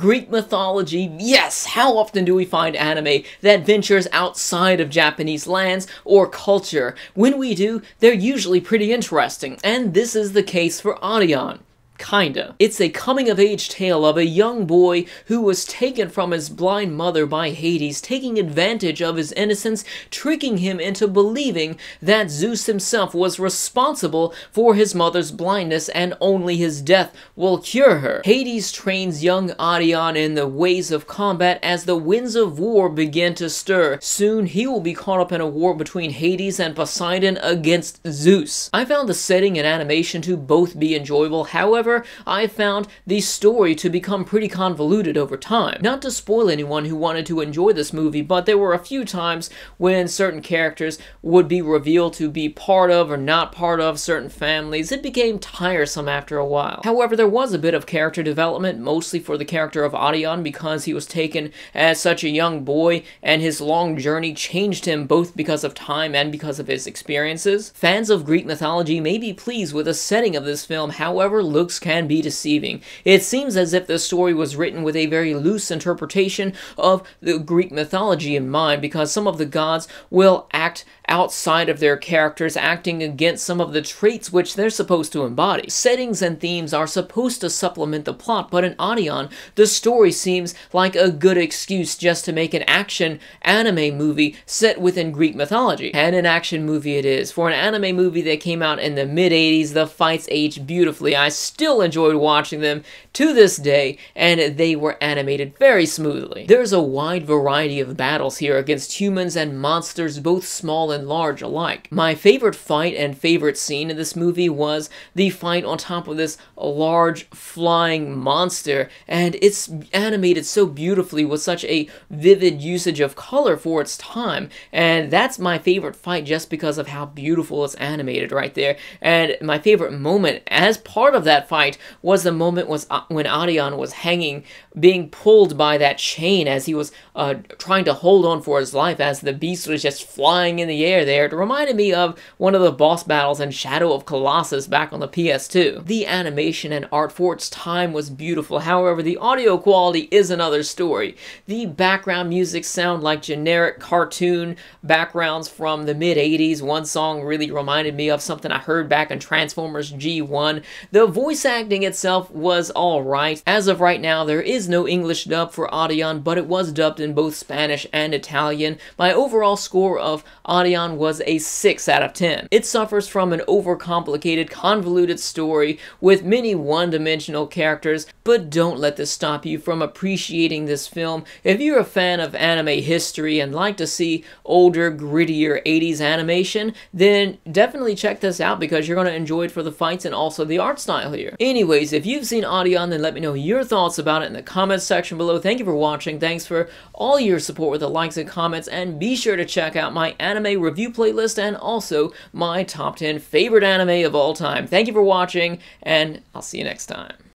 Greek mythology, yes, how often do we find anime that ventures outside of Japanese lands or culture? When we do, they're usually pretty interesting, and this is the case for Audion. Kinda. It's a coming-of-age tale of a young boy who was taken from his blind mother by Hades, taking advantage of his innocence, tricking him into believing that Zeus himself was responsible for his mother's blindness and only his death will cure her. Hades trains young Adion in the ways of combat as the winds of war begin to stir. Soon he will be caught up in a war between Hades and Poseidon against Zeus. I found the setting and animation to both be enjoyable, however However, I found the story to become pretty convoluted over time. Not to spoil anyone who wanted to enjoy this movie, but there were a few times when certain characters would be revealed to be part of or not part of certain families. It became tiresome after a while. However, there was a bit of character development, mostly for the character of Adion because he was taken as such a young boy and his long journey changed him both because of time and because of his experiences. Fans of Greek mythology may be pleased with the setting of this film, however, looks can be deceiving. It seems as if the story was written with a very loose interpretation of the Greek mythology in mind because some of the gods will act outside of their characters, acting against some of the traits which they're supposed to embody. Settings and themes are supposed to supplement the plot, but in Audion, the story seems like a good excuse just to make an action anime movie set within Greek mythology. And an action movie it is. For an anime movie that came out in the mid-80s, the fights age beautifully. I still still enjoyed watching them to this day, and they were animated very smoothly. There's a wide variety of battles here against humans and monsters, both small and large alike. My favorite fight and favorite scene in this movie was the fight on top of this large flying monster, and it's animated so beautifully with such a vivid usage of color for its time, and that's my favorite fight just because of how beautiful it's animated right there. And my favorite moment as part of that fight was the moment was uh, when Adion was hanging, being pulled by that chain as he was uh, trying to hold on for his life as the beast was just flying in the air there. It reminded me of one of the boss battles in Shadow of Colossus back on the PS2. The animation and art for its time was beautiful, however, the audio quality is another story. The background music sound like generic cartoon backgrounds from the mid 80s. One song really reminded me of something I heard back in Transformers G1. The voice Voice acting itself was alright. As of right now, there is no English dub for Audion, but it was dubbed in both Spanish and Italian. My overall score of Audion was a 6 out of 10. It suffers from an overcomplicated, convoluted story with many one-dimensional characters, but don't let this stop you from appreciating this film. If you're a fan of anime history and like to see older, grittier 80s animation, then definitely check this out because you're going to enjoy it for the fights and also the art style here here. Anyways, if you've seen Audion, then let me know your thoughts about it in the comments section below. Thank you for watching. Thanks for all your support with the likes and comments. And be sure to check out my anime review playlist and also my top 10 favorite anime of all time. Thank you for watching, and I'll see you next time.